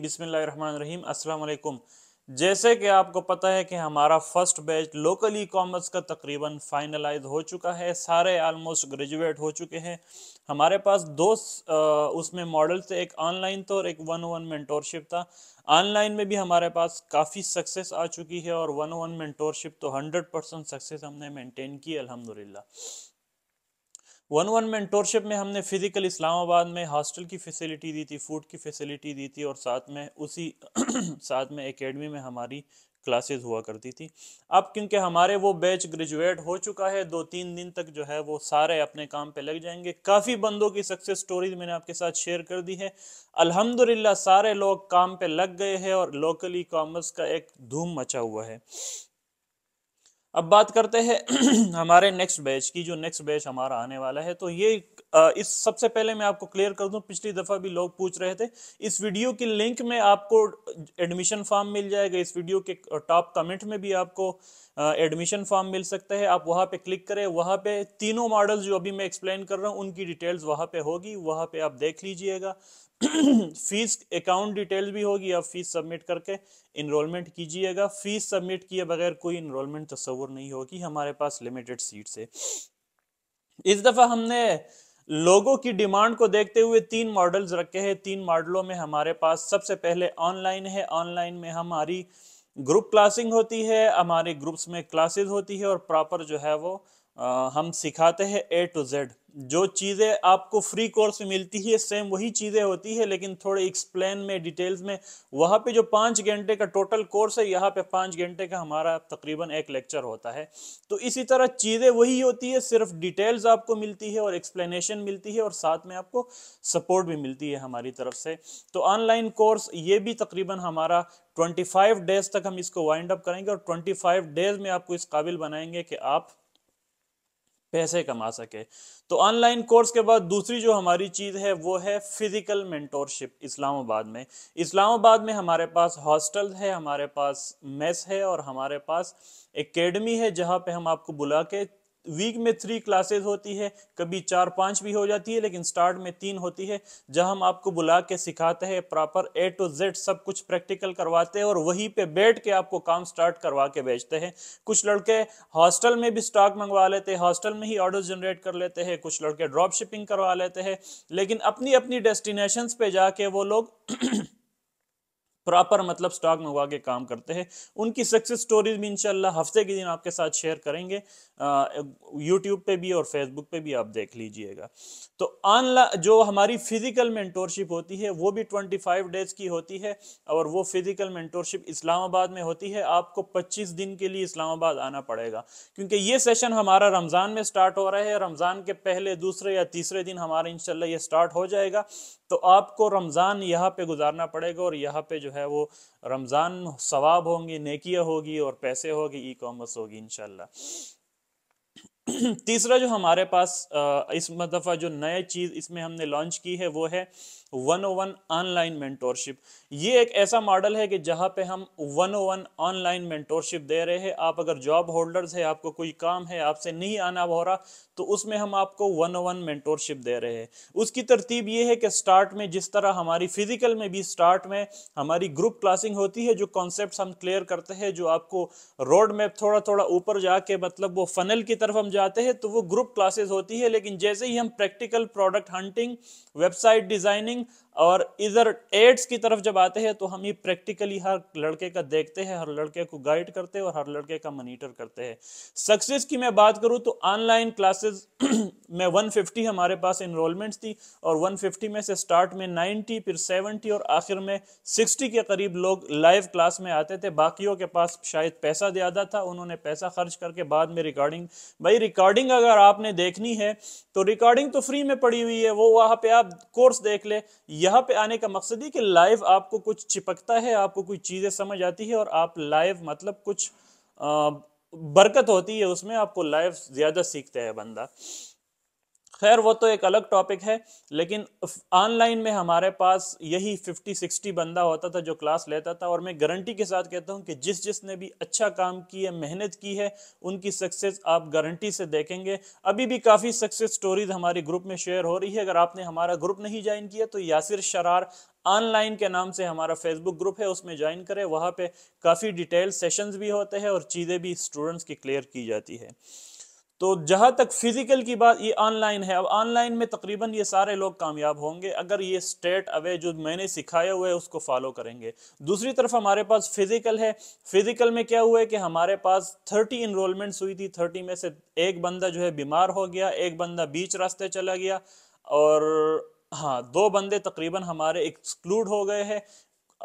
बिसमीम असलकुम जैसे कि आपको पता है कि हमारा first batch local e commerce का तकरीबन फाइनलाइज हो चुका है सारे आलमोस्ट ग्रेजुएट हो चुके हैं हमारे पास दो उसमें मॉडल थे एक ऑनलाइन तो और एक वन वन मेंटोरशिप था ऑनलाइन में भी हमारे पास काफ़ी सक्सेस आ चुकी है और वन वन मेंटोरशिप तो हंड्रेड परसेंट सक्सेस हमने मेंटेन की अलहमदिल्ला वन वन मेंटोरशिप में हमने फिज़िकल इस्लामाबाद में हॉस्टल की फैसिलिटी दी थी फूड की फैसिलिटी दी थी और साथ में उसी साथ में एकेडमी में हमारी क्लासेस हुआ करती थी अब क्योंकि हमारे वो बैच ग्रेजुएट हो चुका है दो तीन दिन तक जो है वो सारे अपने काम पे लग जाएंगे काफ़ी बंदों की सक्सेस स्टोरीज मैंने आपके साथ शेयर कर दी है अल्हम्दुलिल्लाह सारे लोग काम पे लग गए हैं और लोकली कॉमर्स का एक धूम मचा हुआ है अब बात करते हैं हमारे नेक्स्ट बैच की जो नेक्स्ट बैच हमारा आने वाला है तो ये इस सबसे पहले मैं आपको क्लियर कर दूं पिछली दफा भी लोग पूछ रहे थे इस वीडियो की लिंक में आपको एडमिशन फॉर्म मिल जाएगा इस वीडियो के टॉप कमेंट में भी आपको एडमिशन फॉर्म मिल सकता है आप वहां पे क्लिक करें वहां पे तीनों मॉडल जो अभी मैं एक्सप्लेन कर रहा हूं उनकी डिटेल्स वहां पे होगी वहां पे आप देख लीजिएगा फीस अकाउंट डिटेल भी होगी आप फीस सबमिट करके इनरोलमेंट कीजिएगा फीस सबमिट किए बगैर कोई इनरोलमेंट तस्वर नहीं होगी हमारे पास लिमिटेड सीट से इस दफ़ा हमने लोगों की डिमांड को देखते हुए तीन मॉडल्स रखे हैं तीन मॉडलों में हमारे पास सबसे पहले ऑनलाइन है ऑनलाइन में हमारी ग्रुप क्लासिंग होती है हमारे ग्रुप्स में क्लासेस होती है और प्रॉपर जो है वो आ, हम सिखाते हैं ए टू जेड जो चीज़ें आपको फ्री कोर्स में मिलती है सेम वही चीज़ें होती है लेकिन थोड़े एक्सप्लेन में डिटेल्स में वहाँ पे जो पाँच घंटे का टोटल कोर्स है यहाँ पे पाँच घंटे का हमारा तकरीबन एक लेक्चर होता है तो इसी तरह चीज़ें वही होती है सिर्फ डिटेल्स आपको मिलती है और एक्सप्लेनेशन मिलती है और साथ में आपको सपोर्ट भी मिलती है हमारी तरफ से तो ऑनलाइन कोर्स ये भी तकरीबन हमारा 25 डेज तक हम इसको वाइंड अप करेंगे और 25 डेज में आपको इस काबिल बनाएंगे कि आप पैसे कमा सके तो ऑनलाइन कोर्स के बाद दूसरी जो हमारी चीज़ है वो है फिज़िकल मेंटोरशिप इस्लामाबाद में इस्लामाबाद में हमारे पास हॉस्टल है हमारे पास मेस है और हमारे पास एकेडमी है जहाँ पे हम आपको बुला के वीक में थ्री क्लासेज होती है कभी चार पांच भी हो जाती है लेकिन स्टार्ट में तीन होती है जहां हम आपको बुला के सिखाते हैं प्रॉपर ए टू जेड सब कुछ प्रैक्टिकल करवाते हैं और वहीं पे बैठ के आपको काम स्टार्ट करवा के भेजते हैं कुछ लड़के हॉस्टल में भी स्टॉक मंगवा लेते हैं हॉस्टल में ही ऑर्डर जनरेट कर लेते हैं कुछ लड़के ड्रॉप शिपिंग करवा लेते हैं लेकिन अपनी अपनी डेस्टिनेशन पे जाके वो लोग प्रॉपर मतलब स्टॉक उगा के काम करते हैं उनकी सक्सेस स्टोरीज भी इनशाला हफ्ते के दिन आपके साथ शेयर करेंगे यूट्यूब पे भी और फेसबुक पे भी आप देख लीजिएगा तो ऑनलाइन जो हमारी फिजिकल मेंटोरशिप होती है वो भी 25 डेज की होती है और वो फिजिकल मेंटोरशिप इस्लामाबाद में होती है आपको 25 दिन के लिए इस्लामाबाद आना पड़ेगा क्योंकि ये सेशन हमारा रमज़ान में स्टार्ट हो रहा है रमज़ान के पहले दूसरे या तीसरे दिन हमारा इनशाला ये स्टार्ट हो जाएगा तो आपको रमज़ान यहाँ पे गुजारना पड़ेगा और यहाँ पे जो है वो रमज़ान सवाब होंगी नेकियाँ होगी और पैसे होगी ई कॉमर्स होगी इनशाला तीसरा जो हमारे पास इस दफ़ा जो नए चीज़ इसमें हमने लॉन्च की है वो है one o one online mentorship ये एक ऐसा मॉडल है कि जहाँ पे हम one o one online mentorship दे रहे हैं आप अगर जॉब होल्डर्स है आपको कोई काम है आपसे नहीं आना हो रहा तो उसमें हम आपको वन वन मेंटोरशिप दे रहे हैं उसकी तरतीब ये है कि स्टार्ट में जिस तरह हमारी फिजिकल में भी स्टार्ट में हमारी ग्रुप क्लासिंग होती है जो कॉन्सेप्ट हम क्लियर करते हैं जो आपको रोड मैप थोड़ा थोड़ा ऊपर जाके मतलब वो फनल की तरफ हम जाते हैं तो वो ग्रुप क्लासेस होती है लेकिन जैसे ही हम practical product hunting website designing और इधर एड्स की तरफ जब आते हैं तो हम ये प्रैक्टिकली हर लड़के का देखते हैं हर लड़के को गाइड करते हैं और हर लड़के का मॉनिटर करते हैं सक्सेस की मैं बात करूं तो ऑनलाइन क्लासेस में 150 हमारे पास इनरोलमेंट्स थी और 150 में से स्टार्ट में 90 फिर 70 और आखिर में 60 के करीब लोग लाइव क्लास में आते थे बाकियों के पास शायद पैसा ज़्यादा था उन्होंने पैसा खर्च करके बाद में रिकॉर्डिंग भाई रिकॉर्डिंग अगर आपने देखनी है तो रिकॉर्डिंग तो फ्री में पड़ी हुई है वो वहाँ पर आप कोर्स देख ले यहाँ पे आने का मकसद ही कि लाइव आपको कुछ चिपकता है आपको कुछ चीज़ें समझ आती है और आप लाइव मतलब कुछ आ, बरकत होती है उसमें आपको लाइव ज़्यादा सीखता है बंदा खैर वो तो एक अलग टॉपिक है लेकिन ऑनलाइन में हमारे पास यही 50 60 बंदा होता था जो क्लास लेता था और मैं गारंटी के साथ कहता हूँ कि जिस जिसने भी अच्छा काम किया मेहनत की है उनकी सक्सेस आप गारंटी से देखेंगे अभी भी काफ़ी सक्सेस स्टोरीज हमारे ग्रुप में शेयर हो रही है अगर आपने हमारा ग्रुप नहीं ज्वाइन किया तो यासिर शरार ऑनलाइन के नाम से हमारा फेसबुक ग्रुप है उसमें ज्वाइन करें वहाँ पे काफ़ी डिटेल सेशंस भी होते हैं और चीज़ें भी स्टूडेंट्स की क्लियर की जाती है तो जहाँ तक फ़िज़िकल की बात ये ऑनलाइन है अब ऑनलाइन में तकरीबन ये सारे लोग कामयाब होंगे अगर ये स्टेट अवे जो मैंने सिखाया हुआ है उसको फॉलो करेंगे दूसरी तरफ हमारे पास फ़िज़िकल है फ़िज़िकल में क्या हुआ है कि हमारे पास थर्टी इनरोलमेंट्स हुई थी थर्टी में से एक बंदा जो है बीमार हो गया एक बंदा बीच रास्ते चला गया और हाँ दो बंदे तकरीबन हमारे एक्सक्लूड हो गए हैं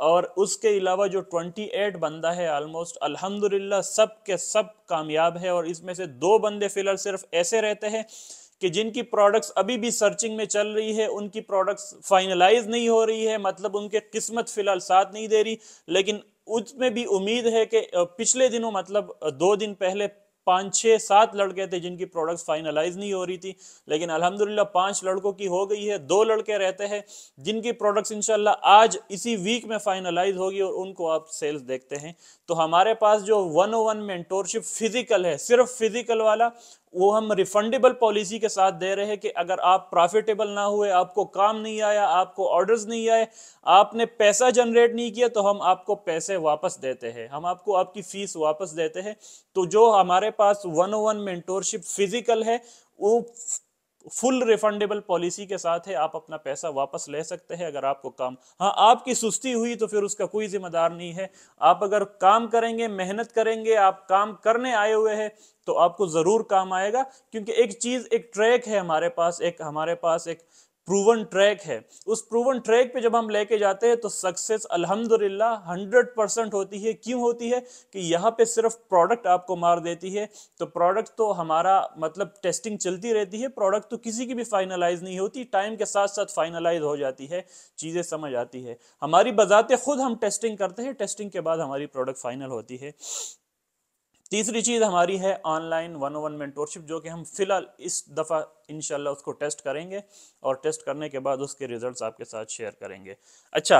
और उसके अलावा जो 28 बंदा है ऑलमोस्ट अल्हम्दुलिल्लाह सब के सब कामयाब है और इसमें से दो बंदे फिलहाल सिर्फ ऐसे रहते हैं कि जिनकी प्रोडक्ट्स अभी भी सर्चिंग में चल रही है उनकी प्रोडक्ट्स फाइनलाइज नहीं हो रही है मतलब उनके किस्मत फिलहाल साथ नहीं दे रही लेकिन उसमें भी उम्मीद है कि पिछले दिनों मतलब दो दिन पहले पाँच छः सात लड़के थे जिनकी प्रोडक्ट्स फाइनलाइज नहीं हो रही थी लेकिन अल्हम्दुलिल्लाह पांच लड़कों की हो गई है दो लड़के रहते हैं जिनकी प्रोडक्ट्स इनशाला आज इसी वीक में फाइनलाइज होगी और उनको आप सेल्स देखते हैं तो हमारे पास जो one o one mentorship physical है सिर्फ फिजिकल वाला वो हम रिफंडेबल पॉलिसी के साथ दे रहे हैं कि अगर आप प्रॉफिटेबल ना हुए आपको काम नहीं आया आपको ऑर्डर्स नहीं आए आपने पैसा जनरेट नहीं किया तो हम आपको पैसे वापस देते हैं हम आपको आपकी फीस वापस देते हैं तो जो हमारे पास वन वन मेंटोरशिप फिजिकल है वो फुल रिफंडेबल पॉलिसी के साथ है आप अपना पैसा वापस ले सकते हैं अगर आपको काम हाँ आपकी सुस्ती हुई तो फिर उसका कोई जिम्मेदार नहीं है आप अगर काम करेंगे मेहनत करेंगे आप काम करने आए हुए हैं तो आपको ज़रूर काम आएगा क्योंकि एक चीज़ एक ट्रैक है हमारे पास एक हमारे पास एक प्रूवन ट्रैक है उस प्रूवन ट्रैक पे जब हम लेके जाते हैं तो सक्सेस अल्हम्दुलिल्लाह 100 परसेंट होती है क्यों होती है कि यहाँ पे सिर्फ प्रोडक्ट आपको मार देती है तो प्रोडक्ट तो हमारा मतलब टेस्टिंग चलती रहती है प्रोडक्ट तो किसी की भी फाइनलाइज नहीं होती टाइम के साथ साथ फाइनलाइज हो जाती है चीज़ें समझ आती है हमारी बजाते खुद हम टेस्टिंग करते हैं टेस्टिंग के बाद हमारी प्रोडक्ट फाइनल होती है तीसरी चीज़ हमारी है online one o one mentorship जो कि हम फिलहाल इस दफ़ा इनशाला उसको टेस्ट करेंगे और टेस्ट करने के बाद उसके रिजल्ट्स आपके साथ शेयर करेंगे अच्छा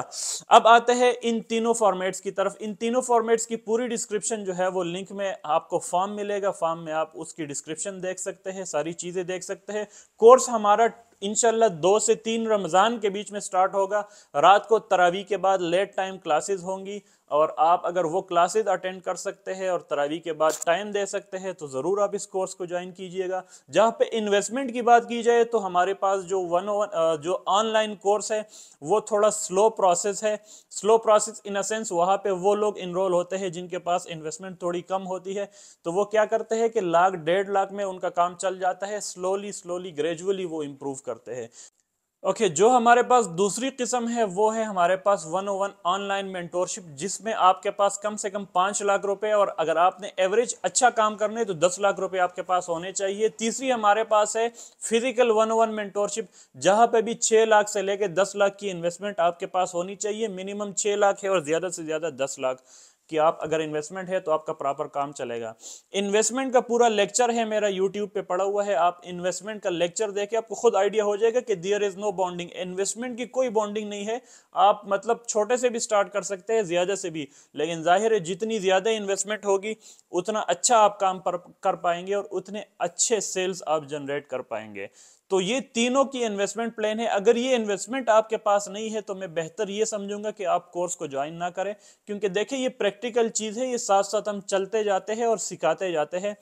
अब आते हैं इन तीनों फॉर्मेट्स की तरफ इन तीनों फॉर्मेट्स की पूरी डिस्क्रिप्शन जो है वो लिंक में आपको फॉर्म मिलेगा फॉर्म में आप उसकी डिस्क्रिप्शन देख सकते हैं सारी चीज़ें देख सकते हैं कोर्स हमारा इनशाला दो से तीन रमज़ान के बीच में स्टार्ट होगा रात को तरावी के बाद लेट टाइम क्लासेज होंगी और आप अगर वो क्लासेज अटेंड कर सकते हैं और तरावी के बाद टाइम दे सकते हैं तो ज़रूर आप इस कोर्स को ज्वाइन कीजिएगा जहाँ पे इन्वेस्टमेंट की बात की जाए तो हमारे पास जो वन ओवन जो ऑनलाइन कोर्स है वो थोड़ा स्लो प्रोसेस है slow process in a sense वहाँ पे वो लोग इनरोल होते हैं जिनके पास इन्वेस्टमेंट थोड़ी कम होती है तो वो क्या करते हैं कि लाख डेढ़ लाख में उनका काम चल जाता है स्लोली स्लोली ग्रेजुअली वो इम्प्रूव करते हैं ओके okay, जो हमारे पास दूसरी किस्म है वो है हमारे पास one o one online mentorship जिसमें आपके पास कम से कम पाँच लाख रुपए और अगर आपने एवरेज अच्छा काम करने तो दस लाख रुपए आपके पास होने चाहिए तीसरी हमारे पास है physical one o one mentorship जहां पे भी छः लाख से लेके दस लाख की इन्वेस्टमेंट आपके पास होनी चाहिए मिनिमम छः लाख है और ज़्यादा से ज़्यादा दस लाख कि आप अगर इन्वेस्टमेंट है तो आपका प्रॉपर काम चलेगा इन्वेस्टमेंट का पूरा लेक्चर है मेरा यूट्यूब पे पड़ा हुआ है आप इन्वेस्टमेंट का लेक्चर देखे आपको खुद आइडिया हो जाएगा कि there is no bonding investment की कोई बॉन्डिंग नहीं है आप मतलब छोटे से भी स्टार्ट कर सकते हैं ज्यादा से भी लेकिन जाहिर है जितनी ज्यादा इन्वेस्टमेंट होगी उतना अच्छा आप काम कर पाएंगे और उतने अच्छे सेल्स आप जनरेट कर पाएंगे तो ये तीनों की इन्वेस्टमेंट प्लान है अगर ये इन्वेस्टमेंट आपके पास नहीं है तो मैं बेहतर ये समझूंगा कि आप कोर्स को ज्वाइन ना करें क्योंकि देखिए ये प्रैक्टिकल चीज़ है ये साथ साथ हम चलते जाते हैं और सिखाते जाते हैं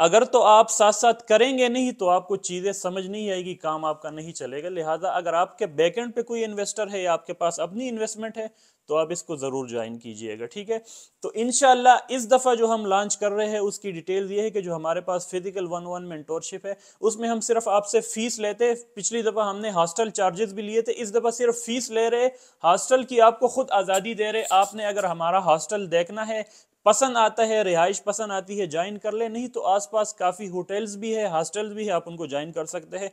अगर तो आप साथ साथ करेंगे नहीं तो आपको चीज़ें समझ नहीं आएगी काम आपका नहीं चलेगा लिहाजा अगर आपके बैकेंड पे कोई इन्वेस्टर है या आपके पास अपनी इन्वेस्टमेंट है तो आप इसको ज़रूर ज्वाइन कीजिएगा ठीक है तो इन इस दफ़ा जो हम लॉन्च कर रहे हैं उसकी डिटेल ये है कि जो हमारे पास फिजिकल वन वन मेंटोरशिप है उसमें हम सिर्फ आपसे फ़ीस लेते हैं पिछली दफ़ा हमने हॉस्टल चार्जेस भी लिए थे इस दफ़ा सिर्फ फ़ीस ले रहे हॉस्टल की आपको खुद आज़ादी दे रहे आपने अगर हमारा हॉस्टल देखना है पसंद आता है रिहाइश पसंद आती है ज्वाइन कर ले नहीं तो आसपास काफ़ी होटल्स भी है हॉस्टल्स भी है आप उनको ज्वाइन कर सकते हैं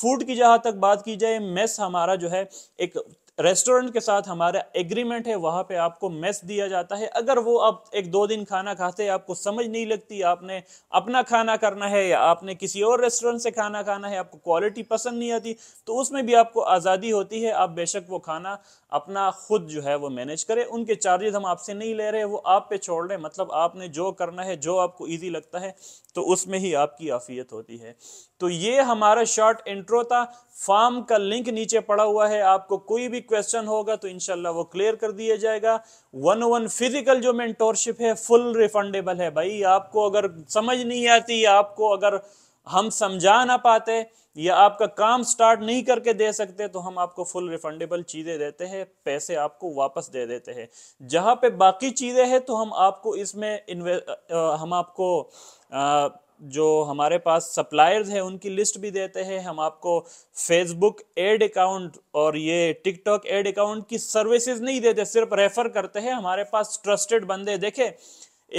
फूड की जहां तक बात की जाए मेस हमारा जो है एक रेस्टोरेंट के साथ हमारा एग्रीमेंट है वहां पे आपको मेस दिया जाता है अगर वो आप एक दो दिन खाना खाते आपको समझ नहीं लगती आपने अपना खाना करना है या आपने किसी और रेस्टोरेंट से खाना खाना है आपको क्वालिटी पसंद नहीं आती तो उसमें भी आपको आज़ादी होती है आप बेशक वो खाना अपना खुद जो है वो मैनेज करें उनके चार्जेस हम आपसे नहीं ले रहे वो आप पे छोड़ रहे मतलब आपने जो करना है जो आपको ईजी लगता है तो उसमें ही आपकी आफियत होती है तो ये हमारा शॉर्ट इंट्रो था फॉर्म का लिंक नीचे पड़ा हुआ है आपको कोई भी क्वेश्चन होगा तो इनशाला वो क्लियर कर दिया जाएगा वन वन फिजिकल जो मेंटोरशिप है फुल रिफंडेबल है भाई आपको अगर समझ नहीं आती आपको अगर हम समझा ना पाते या आपका काम स्टार्ट नहीं करके दे सकते तो हम आपको फुल रिफंडेबल चीज़ें देते हैं पैसे आपको वापस दे देते हैं जहां पे बाकी चीज़ें हैं तो हम आपको इसमें इन्वे हम आपको आ, जो हमारे पास सप्लायर्स हैं उनकी लिस्ट भी देते हैं हम आपको फेसबुक एड अकाउंट और ये टिकटॉक एड अकाउंट की सर्विसेज नहीं देते सिर्फ रेफर करते हैं हमारे पास ट्रस्टेड बंदे देखे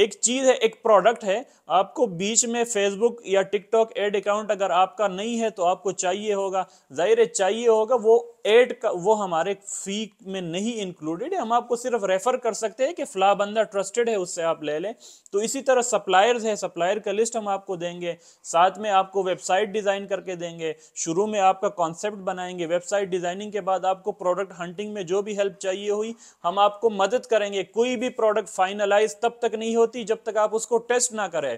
एक चीज़ है एक प्रोडक्ट है आपको बीच में फेसबुक या टिकटॉक एड अकाउंट अगर आपका नहीं है तो आपको चाहिए होगा जाहिर है चाहिए होगा वो एड का वो हमारे फी में नहीं इंक्लूडेड है हम आपको सिर्फ रेफर कर सकते हैं कि फ्ला बंदा ट्रस्टेड है उससे आप ले लें तो इसी तरह सप्लायर्स है सप्लायर का लिस्ट हम आपको देंगे साथ में आपको वेबसाइट डिज़ाइन करके देंगे शुरू में आपका कॉन्सेप्ट बनाएंगे वेबसाइट डिज़ाइनिंग के बाद आपको प्रोडक्ट हंटिंग में जो भी हेल्प चाहिए हुई हम आपको मदद करेंगे कोई भी प्रोडक्ट फाइनलाइज तब तक नहीं होती जब तक आप उसको टेस्ट ना करें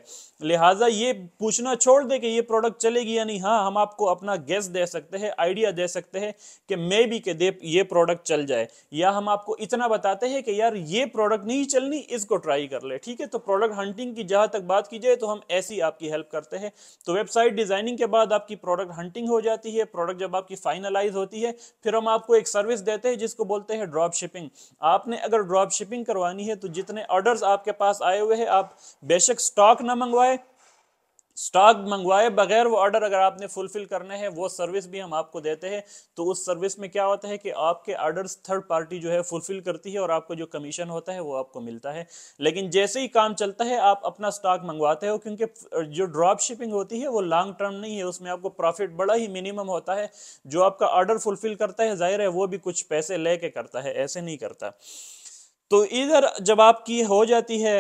लिहाजा ये पूछना छोड़ दे कि ये प्रोडक्ट चलेगी या नहीं हाँ हम आपको अपना गेस्ट दे सकते हैं आइडिया दे सकते हैं कि कि मे भी के दे ये प्रोडक्ट चल जाए या हम आपको इतना बताते हैं कि यार ये प्रोडक्ट नहीं चलनी इसको ट्राई कर ले ठीक है तो प्रोडक्ट हंटिंग की जहां तक बात की जाए तो हम ऐसी आपकी हेल्प करते हैं तो वेबसाइट डिजाइनिंग के बाद आपकी प्रोडक्ट हंटिंग हो जाती है प्रोडक्ट जब आपकी फाइनलाइज होती है फिर हम आपको एक सर्विस देते हैं जिसको बोलते हैं ड्रॉप शिपिंग आपने अगर ड्रॉप शिपिंग करवानी है तो जितने ऑर्डर्स आपके पास आए हुए हैं आप बेशक स्टॉक ना मंगवाए स्टॉक मंगवाए बगैर वो ऑर्डर अगर आपने फुलफिल करने हैं वो सर्विस भी हम आपको देते हैं तो उस सर्विस में क्या होता है कि आपके ऑर्डर्स थर्ड पार्टी जो है फुलफिल करती है और आपको जो कमीशन होता है वो आपको मिलता है लेकिन जैसे ही काम चलता है आप अपना स्टॉक मंगवाते हो क्योंकि जो ड्रॉप शिपिंग होती है वो लॉन्ग टर्म नहीं है उसमें आपको प्रॉफिट बड़ा ही मिनिमम होता है जो आपका ऑर्डर फुलफिल करता है जाहिर है वो भी कुछ पैसे ले करता है ऐसे नहीं करता तो इधर जब आपकी हो जाती है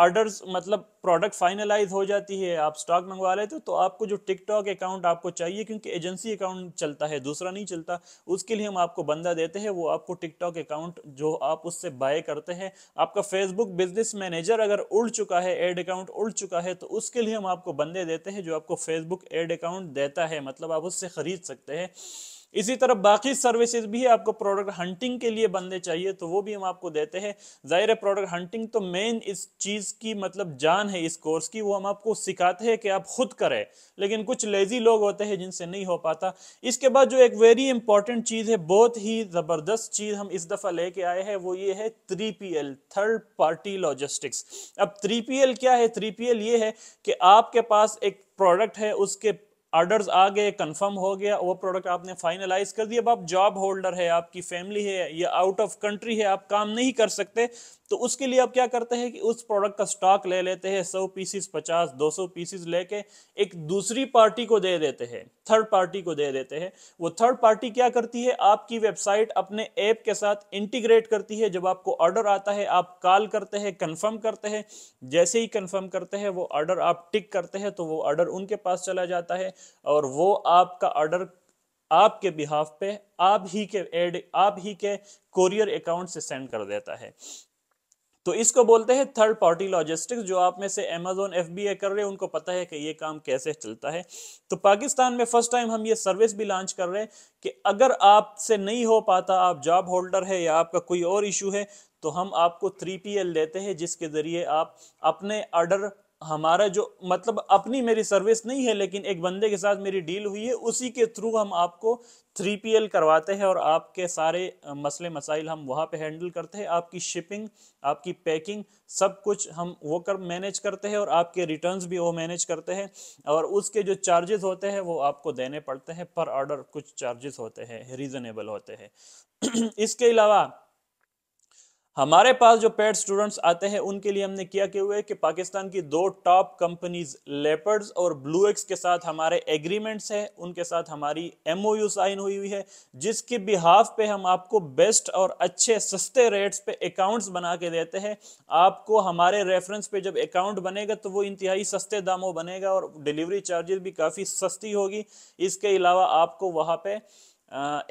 ऑर्डर मतलब प्रोडक्ट फाइनलाइज हो जाती है आप स्टॉक मंगवा लेते हो तो आपको जो टिकटॉक अकाउंट आपको चाहिए क्योंकि एजेंसी अकाउंट चलता है दूसरा नहीं चलता उसके लिए हम आपको बंदा देते हैं वो आपको टिकटॉक अकाउंट जो आप उससे बाय करते हैं आपका फेसबुक बिजनेस मैनेजर अगर उड़ चुका है एड अकाउंट उड़ चुका है तो उसके लिए हम आपको बंदे देते हैं जो आपको फेसबुक एड अकाउंट देता है मतलब आप उससे ख़रीद सकते हैं इसी तरह बाकी सर्विसेज भी आपको प्रोडक्ट हंटिंग के लिए बंदे चाहिए तो वो भी हम आपको देते हैं जाहिर है प्रोडक्ट हंटिंग तो मेन इस चीज़ की मतलब जान है इस कोर्स की वो हम आपको सिखाते हैं कि आप खुद करें लेकिन कुछ लेजी लोग होते हैं जिनसे नहीं हो पाता इसके बाद जो एक वेरी इंपॉर्टेंट चीज़ है बहुत ही ज़बरदस्त चीज़ हम इस दफ़ा लेके आए हैं वो ये है थ्री थर्ड पार्टी लॉजिस्टिक्स अब थ्री क्या है थ्री ये है कि आपके पास एक प्रोडक्ट है उसके ऑर्डर्स आ गए कंफर्म हो गया वो प्रोडक्ट आपने फाइनलाइज कर दिया अब आप जॉब होल्डर है आपकी फैमिली है या आउट ऑफ कंट्री है आप काम नहीं कर सकते तो उसके लिए आप क्या करते हैं कि उस प्रोडक्ट का स्टॉक ले लेते हैं सौ पीसीस पचास दो सौ पीसीस लेके एक दूसरी पार्टी को दे देते हैं थर्ड पार्टी को दे देते हैं वो थर्ड पार्टी क्या करती है आपकी वेबसाइट अपने ऐप के साथ इंटीग्रेट करती है जब आपको ऑर्डर आता है आप कॉल करते हैं कन्फर्म करते हैं जैसे ही कन्फर्म करते हैं वो ऑर्डर आप टिक करते हैं तो वो ऑर्डर उनके पास चला जाता है और वो आपका ऑर्डर आपके बिहाफ पे आप ही के एड आप ही के कोरियर अकाउंट से सेंड कर देता है तो इसको बोलते हैं थर्ड पार्टी लॉजिस्टिक्स जो आप में से अमेजोन एफ बी कर रहे हैं उनको पता है कि ये काम कैसे चलता है तो पाकिस्तान में फर्स्ट टाइम हम ये सर्विस भी लॉन्च कर रहे हैं कि अगर आपसे नहीं हो पाता आप जॉब होल्डर है या आपका कोई और इशू है तो हम आपको थ्री पी देते हैं जिसके ज़रिए आप अपने ऑर्डर हमारा जो मतलब अपनी मेरी सर्विस नहीं है लेकिन एक बंदे के साथ मेरी डील हुई है उसी के थ्रू हम आपको थ्री पी एल करवाते हैं और आपके सारे मसले मसाइल हम वहाँ पे हैंडल करते हैं आपकी शिपिंग आपकी पैकिंग सब कुछ हम वो कर मैनेज करते हैं और आपके रिटर्न्स भी वो मैनेज करते हैं और उसके जो चार्जेस होते हैं वो आपको देने पड़ते हैं पर ऑर्डर कुछ चार्जेस होते हैं रीज़नेबल होते हैं इसके अलावा हमारे पास जो पेड स्टूडेंट्स आते हैं उनके लिए हमने किया कि है कि पाकिस्तान की दो टॉप कंपनीज लेपर्ड्स और ब्लू एक्स के साथ हमारे एग्रीमेंट्स हैं उनके साथ हमारी एमओयू साइन हुई हुई है जिसके बिहाफ पे हम आपको बेस्ट और अच्छे सस्ते रेट्स पे अकाउंट्स बना के देते हैं आपको हमारे रेफरेंस पे जब अकाउंट बनेगा तो वो इंतहाई सस्ते दामों बनेगा और डिलीवरी चार्जेस भी काफ़ी सस्ती होगी इसके अलावा आपको वहाँ पर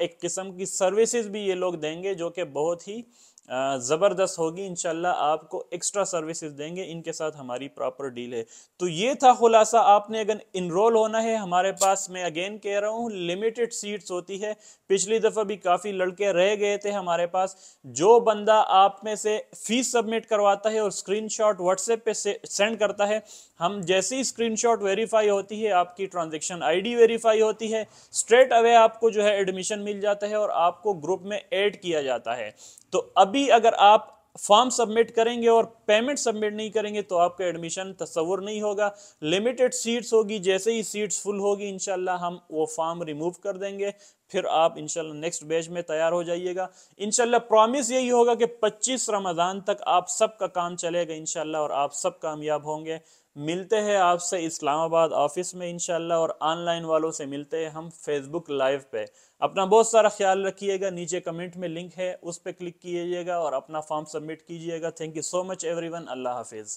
एक किस्म की सर्विसेज भी ये लोग देंगे जो कि बहुत ही ज़बरदस्त होगी इनशाला आपको एक्स्ट्रा सर्विसेज देंगे इनके साथ हमारी प्रॉपर डील है तो ये था खुलासा आपने अगर इनरोल होना है हमारे पास मैं अगेन कह रहा हूँ लिमिटेड सीट्स होती है पिछली दफ़ा भी काफ़ी लड़के रह गए थे हमारे पास जो बंदा आप में से फीस सबमिट करवाता है और स्क्रीन शॉट व्हाट्सएप पे सेंड करता है हम जैसी स्क्रीनशॉट वेरीफाई होती है आपकी ट्रांजेक्शन आईडी वेरीफाई होती है स्ट्रेट अवे आपको जो है एडमिशन मिल जाता है और आपको ग्रुप में ऐड किया जाता है तो अभी अगर आप फॉर्म सबमिट करेंगे और पेमेंट सबमिट नहीं करेंगे तो आपका एडमिशन तस्वुर नहीं होगा लिमिटेड सीट्स होगी जैसे ही सीट्स फुल होगी इनशाला हम वो फॉर्म रिमूव कर देंगे फिर आप इनशाला नेक्स्ट बैच में तैयार हो जाइएगा इनशाला प्रॉमिस यही होगा कि 25 रमज़ान तक आप सबका काम चलेगा इनशाला और आप सब कामयाब होंगे मिलते हैं आपसे इस्लामाबाद ऑफिस में इनशाला और ऑनलाइन वालों से मिलते हैं हम फेसबुक लाइव पे अपना बहुत सारा ख्याल रखिएगा नीचे कमेंट में लिंक है उस पर क्लिक कीजिएगा और अपना फॉर्म सबमिट कीजिएगा thank you so much everyone अल्लाह हाफिज़